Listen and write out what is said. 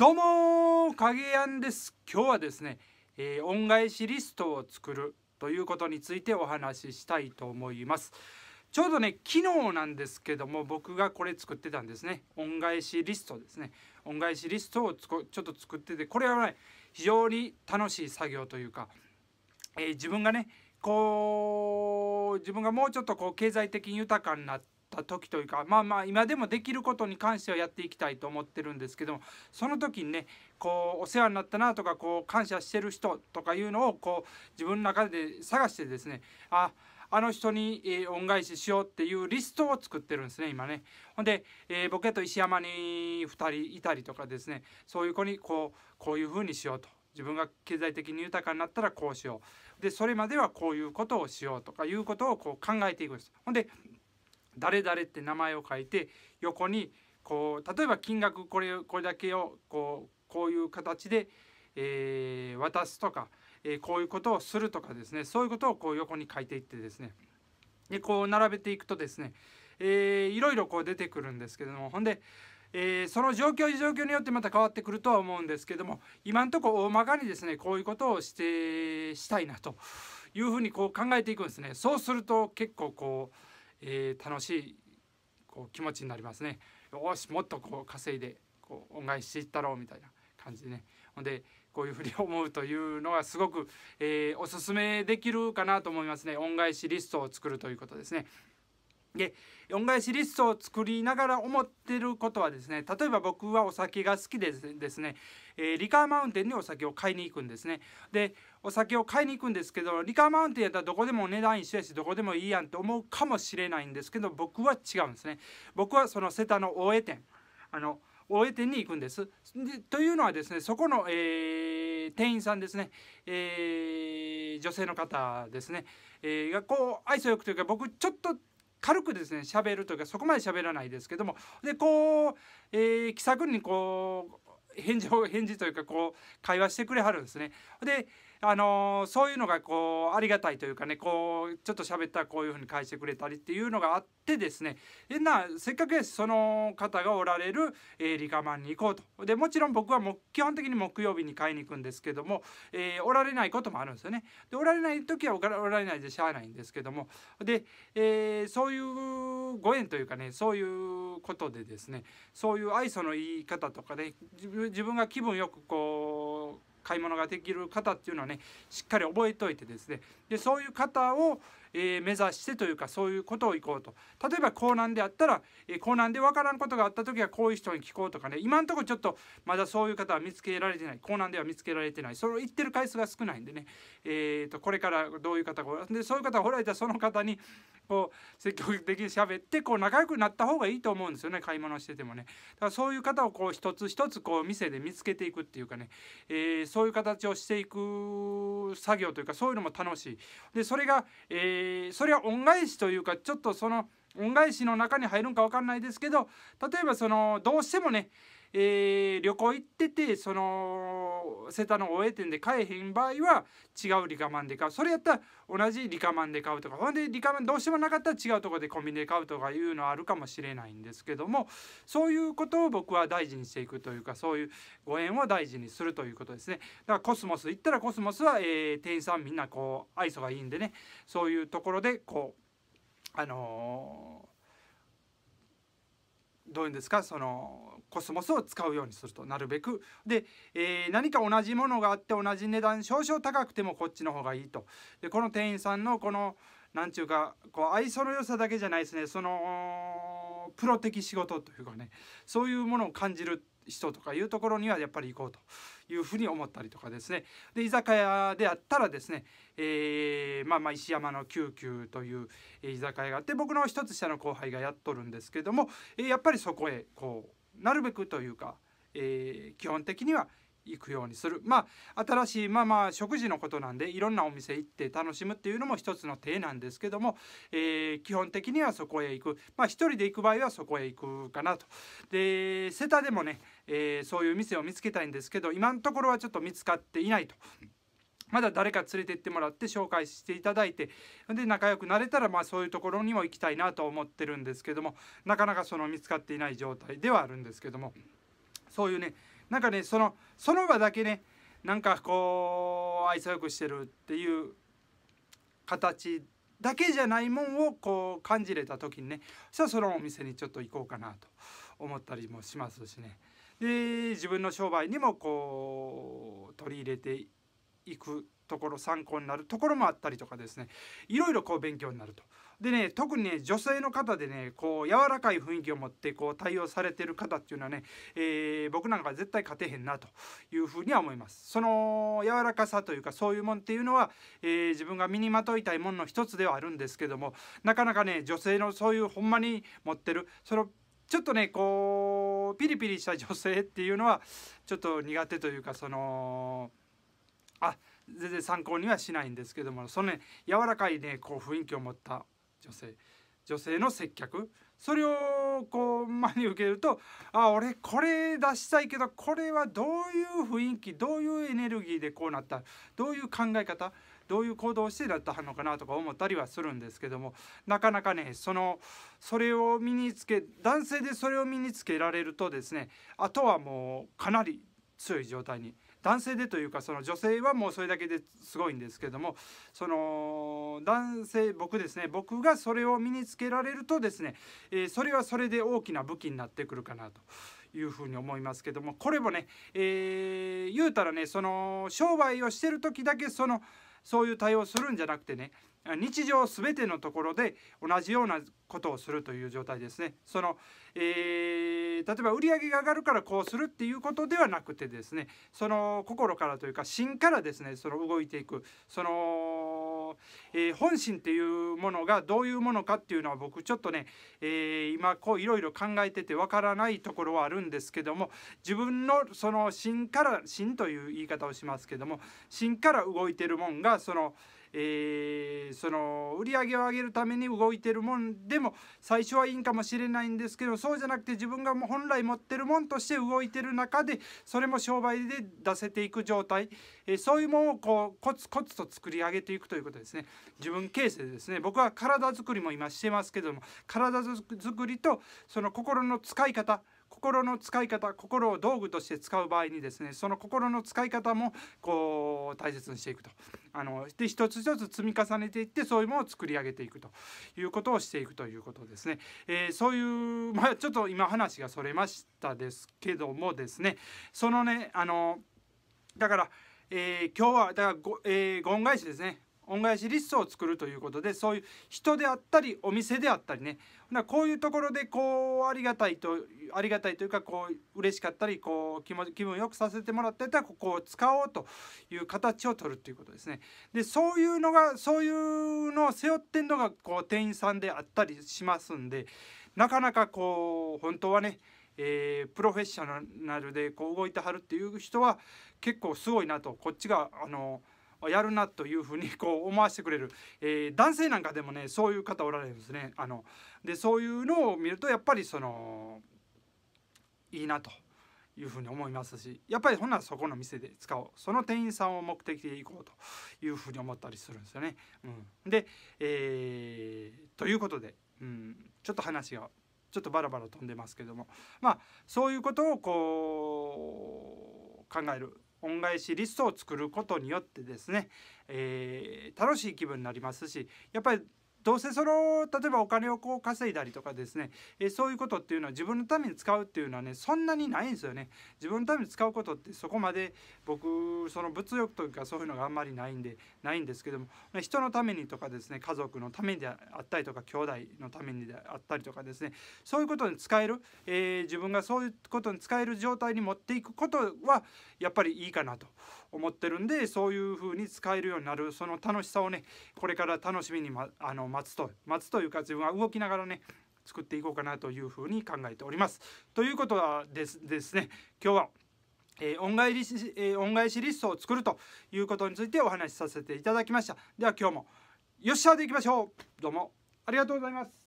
どうも影やんです今日はですね、えー、恩返しリストを作るということについてお話ししたいと思いますちょうどね昨日なんですけども僕がこれ作ってたんですね恩返しリストですね恩返しリストをつちょっと作っててこれはね非常に楽しい作業というか、えー、自分がねこう自分がもうちょっとこう経済的に豊かになってった時というかまあまあ今でもできることに関してはやっていきたいと思ってるんですけどもその時にねこうお世話になったなとかこう感謝してる人とかいうのをこう自分の中で探してですねああの人に、え恩返ししようっていうリストを作ってるんですね今ね。ほんで、えー、僕やと石山に2人いたりとかですねそういう子にこうこういうふうにしようと自分が経済的に豊かになったらこうしようでそれまではこういうことをしようとかいうことをこう考えていくんです。ほんで誰々って名前を書いて横にこう例えば金額これこれだけをこうこういう形で、えー、渡すとか、えー、こういうことをするとかですねそういうことをこう横に書いていってですねでこう並べていくとですね、えー、いろいろこう出てくるんですけどもほんでえー、その状況状況によってまた変わってくるとは思うんですけども今んとこ大まかにですねこういうことをしてしたいなというふうにこう考えていくんですね。そうすると結構こうえー、楽しいこう気持ちになりますねよしもっとこう稼いでこう恩返ししていったろうみたいな感じでねほんでこういうふうに思うというのはすごく、えー、おすすめできるかなと思いますね恩返しリストを作るということですね。で恩返しリストを作りながら思ってることはですね例えば僕はお酒が好きでですね、えー、リカーマウンテンにお酒を買いに行くんですねでお酒を買いに行くんですけどリカーマウンテンやったらどこでも値段一緒やしどこでもいいやんと思うかもしれないんですけど僕は違うんですね僕はその瀬田の大江店あの大江店に行くんですというのはですねそこの、えー、店員さんですね、えー、女性の方ですね、えー、がこう愛想よくというか僕ちょっと軽くですね喋るというかそこまで喋らないですけどもでこう、えー、気さくにこう返事を返事というかこう会話してくれはるんですね。であのそういうのがこうありがたいというかねこうちょっと喋ったらこういうふうに返してくれたりっていうのがあってですねなせっかくやしその方がおられる、えー、リカマンに行こうとでもちろん僕はも基本的に木曜日に買いに行くんですけども、えー、おられないこともあるんですよねでおられない時はおられないでしゃあないんですけどもで、えー、そういうご縁というかねそういうことでですねそういう愛想の言い方とかね自分が気分よくこう買い物ができる方っていうのはねしっかり覚えておいてですねでそういう方をえー、目指してというかそういうことをこうと例えば高難であったら、えー、高難で分からんことがあった時はこういう人に聞こうとかね今んとこちょっとまだそういう方は見つけられてない高難では見つけられてないそれを言ってる回数が少ないんでね、えーと、これからどういう方がでそういう方がおられたらその方にこう積極的に喋ってこう仲良くなった方がいいと思うんですよね買い物しててもね。だからそういう方をこう一つ一つこう店で見つけていくっていうかね、えー、そういう形をしていく作業というかそういうのも楽しい。でそれが、えーー、それは恩返しというかちょっとその恩返しの中に入るんか分かんないですけど例えばそのどうしてもね、えー、旅行行っててそのセタの応援店で買えへん場合は違うリカマンで買うそれやったら同じリカマンで買うとかほんでリカマンどうしてもなかったら違うとこでコンビニで買うとかいうのはあるかもしれないんですけどもそういうことを僕は大事にしていくというかそういうご縁を大事にするということですねだからコスモス行ったらコスモスは、えー、店員さんみんなこう愛想がいいんでねそういうところでこうあのーどういうんですかそのコスモスを使うようにするとなるべくで、えー、何か同じものがあって同じ値段少々高くてもこっちの方がいいとでこの店員さんのこの何ちゅうかこう愛想の良さだけじゃないですねそのプロ的仕事というかねそういうものを感じる人とかいうところにはやっぱり行こうというふうに思ったりとかですねで居酒屋であったらですね、えー、まあまあ石山の救急という居酒屋があって僕の一つ下の後輩がやっとるんですけども、えー、やっぱりそこへこうなるべくというか、えー、基本的には行くようにするまあ新しいまあまあ食事のことなんでいろんなお店行って楽しむっていうのも一つの手なんですけども、えー、基本的にはそこへ行くまあ一人で行く場合はそこへ行くかなとで瀬田でもね、えー、そういう店を見つけたいんですけど今のところはちょっと見つかっていないと。まだ誰か連れてってもらって紹介していただいてで仲良くなれたらまあそういうところにも行きたいなと思ってるんですけどもなかなかその見つかっていない状態ではあるんですけどもそういうねなんかねそのその場だけねなんかこう愛想よくしてるっていう形だけじゃないもんをこう感じれた時にねそしたらそのお店にちょっと行こうかなと思ったりもしますしねで自分の商売にもこう取り入れて行くところ参考になるところもあったりとかですねいろいろこう勉強になると。でね特にね女性の方でねこう柔らかい雰囲気を持ってこう対応されてる方っていうのはね、えー、僕なんか絶対勝てへんなというふうには思います。その柔らかさというかそういうもんっていうのは、えー、自分が身にまといたいもんの一つではあるんですけどもなかなかね女性のそういうほんまに持ってるそのちょっとねこうピリピリした女性っていうのはちょっと苦手というかそのあ全然参考にはしないんですけどもそのね柔らかいねこう雰囲気を持った女性女性の接客それをこう真に受けるとあ俺これ出したいけどこれはどういう雰囲気どういうエネルギーでこうなったどういう考え方どういう行動をしてだったのかなとか思ったりはするんですけどもなかなかねそのそれを身につけ男性でそれを身につけられるとですねあとはもうかなり強い状態に男性でというかその女性はもうそれだけですごいんですけどもその男性僕ですね僕がそれを身につけられるとですね、えー、それはそれで大きな武器になってくるかなと。いうふうに思いますけどもこれもね、えー、言うたらねその商売をしてる時だけそのそういう対応するんじゃなくてね日常すべてのところで同じようなことをするという状態ですね。その、えー、例えば売り上げが上がるからこうするっていうことではなくてですねその心からというか心からですねその動いていくその、えー、本心っていうものがどういうものかっていうのは僕ちょっとね、えー、今こういろいろ考えててわからないところはあるんですけども自分のその心から心という言い方をしますけども心から動いてるもんがその、ええー、その売り上げを上げるために動いてるもんでも最初はいいんかもしれないんですけどそうじゃなくて自分がも本来持ってるもんとして動いてる中でそれも商売で出せていく状態、えー、そういうものをこうコツコツと作り上げていくということですね自分形成ですね僕は体作りも今してますけども体作りとその心の使い方心の使い方心を道具として使う場合にですねその心の使い方もこう大切にしていくと。あので一つ一つ積み重ねていってそういうものを作り上げていくということをしていくということですね。えー、そういう、まあ、ちょっと今話がそれましたですけどもですねそのねあのだから、えー、今日はだからご、えー、ご恩返しですね恩返しリストを作るということでそういう人であったりお店であったりねこういうところでこうありがたいとありがたいというかこう嬉しかったりこう気も気分よくさせてもらってたらここを使おうという形を取るということですね。でそういうのがそういうのを背負ってんのがこう店員さんであったりしますんでなかなかこう本当はねえー、プロフェッショナルでこう動いてはるっていう人は結構すごいなとこっちがあのやるなというふうに こう思わせてくれる、えー、男性なんかでもねそういう方おられるんですね。あのでそういうのを見るとやっぱりそのいいなというふうに思いますしやっぱりほんならそこの店で使おうその店員さんを目的で行こうというふうに思ったりするんですよね。うん、で、えー、ということで、うん、ちょっと話がちょっとバラバラ飛んでますけどもまあそういうことをこう考える恩返しリストを作ることによってですね、えー、楽しい気分になりますしやっぱりどうせその例えばお金をこう稼いだりとかですね、えそういうことっていうのは自分のために使うっていうのはねそんなにないんですよね自分のために使うことってそこまで僕その物欲というかそういうのがあんまりないんでないんですけども人のためにとかですね家族のためにであったりとか兄弟のためにであったりとかですねそういうことに使える、えー、自分がそういうことに使える状態に持っていくことはやっぱりいいかなと思ってるんでそういうふうに使えるようになるその楽しさをねこれから楽しみに、ま、あの待つと待つというか自分は動きながらね作っていこうかなというふうに考えております。ということはですですね今日はえー、恩返し、えー、恩返しリストを作るということについてお話しさせていただきました。では今日もよっしゃでいきましょう。どうもありがとうございます。